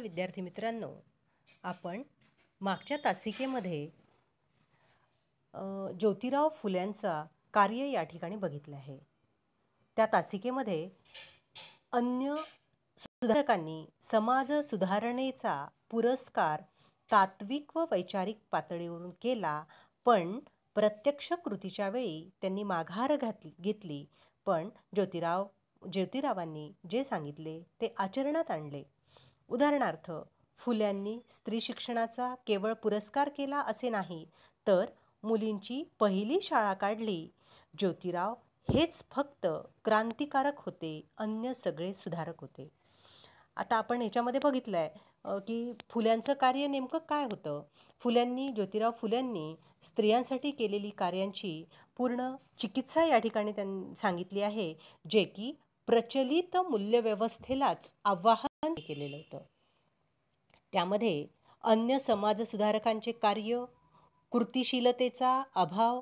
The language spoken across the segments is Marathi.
विद्यार्थी मित्रांनो आपण मागच्या तासिकेमध्ये ज्योतिराव फुल्यांचा कार्य या ठिकाणी बघितलं आहे त्या तासिकेमध्ये अन्य सुधारकांनी समाज सुधारणेचा पुरस्कार तात्विक व वैचारिक पातळीवरून केला पण प्रत्यक्ष कृतीच्या वेळी त्यांनी माघार घातली घेतली पण ज्योतिराव ज्योतिरावांनी जे सांगितले ते आचरणात आणले उदाहरणार्थ फुल्यांनी स्त्री शिक्षणाचा केवळ पुरस्कार केला असे नाही तर मुलींची पहिली शाळा काढली ज्योतिराव हेच फक्त क्रांतिकारक होते अन्य सगळे सुधारक होते आता आपण ह्याच्यामध्ये बघितलं आहे की फुल्यांचं कार्य नेमकं काय होतं फुल्यांनी ज्योतिराव फुल्यांनी स्त्रियांसाठी केलेली कार्यांची पूर्ण चिकित्सा या ठिकाणी त्यां सांगितली आहे जे की प्रचलित मूल्यव्यवस्थेलाच आव्हान केलेलं होतं त्यामध्ये अन्य समाजसुधारकांचे कार्य कृतिशीलतेचा अभाव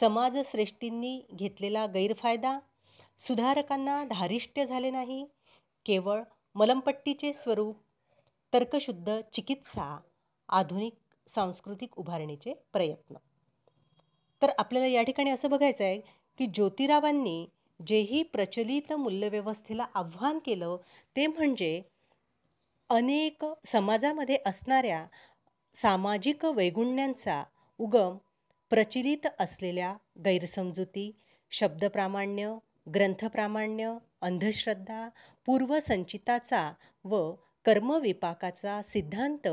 समाजश्रेष्ठींनी घेतलेला गैरफायदा सुधारकांना धारिष्ट्य झाले नाही केवळ मलमपट्टीचे स्वरूप तर्कशुद्ध चिकित्सा आधुनिक सांस्कृतिक उभारणीचे प्रयत्न तर आपल्याला या ठिकाणी असं बघायचं आहे की ज्योतिरावांनी जेही प्रचलित मूल्यव्यवस्थेला आव्हान केलं ते म्हणजे अनेक समाजामध्ये असणाऱ्या सामाजिक वैगुण्यांचा उगम प्रचलित असलेल्या गैरसमजुती शब्दप्रामाण्य ग्रंथप्रामाण्य अंधश्रद्धा पूर्वसंचिताचा व कर्मविपाकाचा सिद्धांत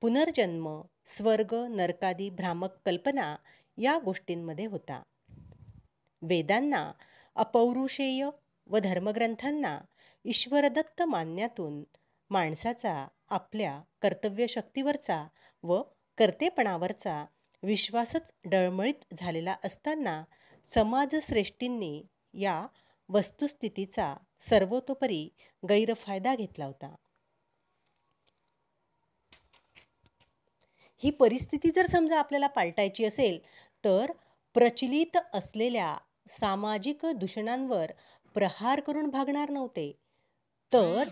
पुनर्जन्म स्वर्ग नरकादी भ्रामक कल्पना या गोष्टींमध्ये होता वेदांना अपौरुषेय व धर्मग्रंथांना ईश्वरदत्त मानण्यातून माणसाचा आपल्या कर्तव्यशक्तीवरचा व कर्तेपणावरचा विश्वासच डळमळीत झालेला असताना समाजश्रेष्ठींनी या वस्तुस्थितीचा सर्वतोपरी गैरफायदा घेतला होता ही परिस्थिती जर समजा आपल्याला पालटायची असेल तर प्रचलित असलेल्या सामाजिक दूषणांवर प्रहार करून भागणार नव्हते तर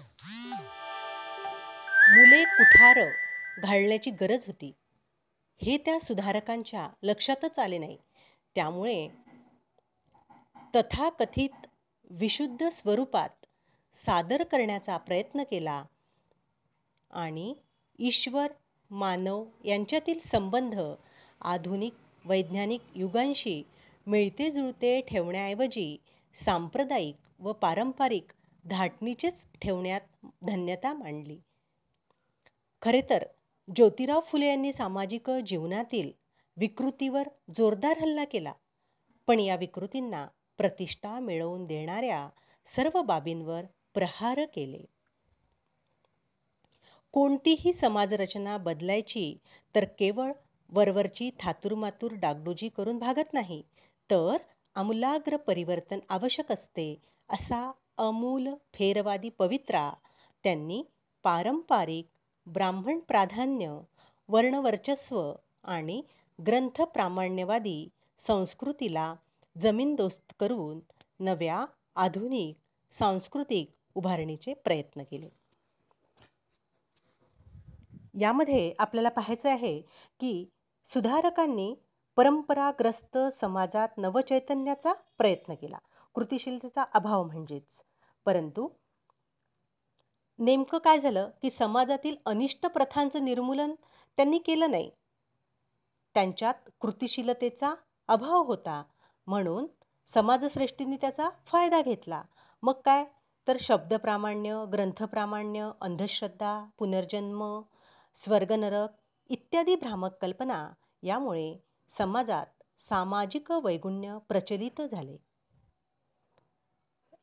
मुले कुठार घालण्याची गरज होती हे त्या सुधारकांच्या लक्षातच आले नाही त्यामुळे तथाकथित विशुद्ध स्वरूपात सादर करण्याचा प्रयत्न केला आणि ईश्वर मानव यांच्यातील संबंध आधुनिक वैज्ञानिक युगांशी मिळते जुळते ठेवण्याऐवजी सांप्रदायिक व पारंपरिक धाटणीचेच ठेवण्यात धन्यता मांडली खरे तर ज्योतिराव फुले यांनी सामाजिक जीवनातील विकृतीवर जोरदार हल्ला केला पण या विकृतींना प्रतिष्ठा मिळवून देणाऱ्या सर्व बाबींवर प्रहार केले कोणतीही समाजरचना बदलायची तर केवळ वरवरची थातुरमातूर डागडुजी करून भागत नाही तर आमूलाग्र परिवर्तन आवश्यक असते असा अमूल फेरवादी पवित्रा त्यांनी पारंपरिक ब्राह्मण प्राधान्य वर्णवर्चस्व आणि ग्रंथ प्रामाण्यवादी संस्कृतीला जमीनदोस्त करून नव्या आधुनिक सांस्कृतिक उभारणीचे प्रयत्न केले यामध्ये आपल्याला पाहायचं आहे की सुधारकांनी परंपराग्रस्त समाजात नवचैतन्याचा प्रयत्न केला कृतिशीलतेचा अभाव म्हणजेच परंतु नेमकं काय झालं की समाजातील अनिष्ट प्रथांचं निर्मूलन त्यांनी केलं नाही त्यांच्यात कृतिशीलतेचा अभाव होता म्हणून समाजश्रेष्ठीने त्याचा फायदा घेतला मग काय तर शब्दप्रामाण्य ग्रंथप्रामाण्य अंधश्रद्धा पुनर्जन्म स्वर्गनरक इत्यादी भ्रामक कल्पना यामुळे समाजात सामाजिक वैगुण्य प्रचलित झाले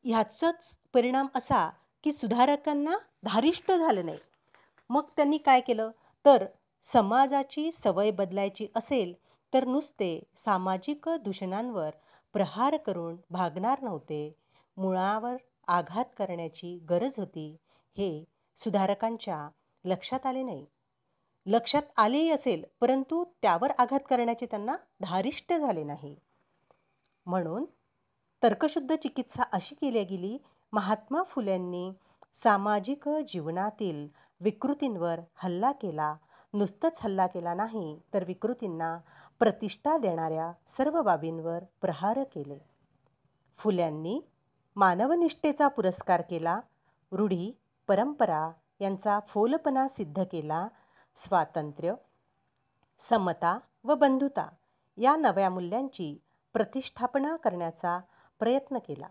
ह्याचाच परिणाम असा की सुधारकांना धारिष्ट झालं नाही मग त्यांनी काय केलं तर समाजाची सवय बदलायची असेल तर नुसते सामाजिक दूषणांवर प्रहार करून भागणार नव्हते मुळावर आघात करण्याची गरज होती हे सुधारकांच्या लक्षात आले नाही लक्षात आलेही असेल परंतु त्यावर आघात करण्याचे त्यांना धारिष्ट झाले नाही म्हणून तर्कशुद्ध चिकित्सा अशी केली गेली महात्मा फुल्यांनी सामाजिक जीवनातील विकृतींवर हल्ला केला नुसतंच हल्ला केला नाही तर विकृतींना प्रतिष्ठा देणाऱ्या सर्व बाबींवर प्रहार केले फुल्यांनी मानवनिष्ठेचा पुरस्कार केला रूढी परंपरा यांचा फोलपणा सिद्ध केला स्वातंत्र्य समता व बंधुता या नव्या मूल्यांची प्रतिष्ठापना करण्याचा प्रयत्न केला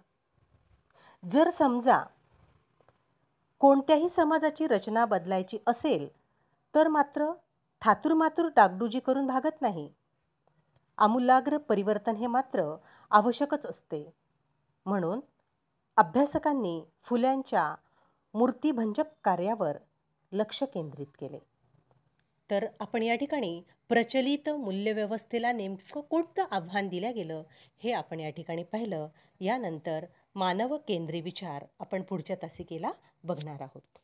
जर समजा कोणत्याही समाजाची रचना बदलायची असेल तर मात्र ठातूरमातूर डागडुजी करून भागत नाही आमूलाग्र परिवर्तन हे मात्र आवश्यकच असते म्हणून अभ्यासकांनी फुल्यांच्या मूर्तीभंजक कार्यावर लक्ष केंद्रित केले तर आपण या ठिकाणी प्रचलित मूल्यव्यवस्थेला नेमकं कोणतं आव्हान दिलं गेलं हे आपण या ठिकाणी पाहिलं यानंतर मानव केंद्री विचार आपण पुढच्या तासिकेला बघणार आहोत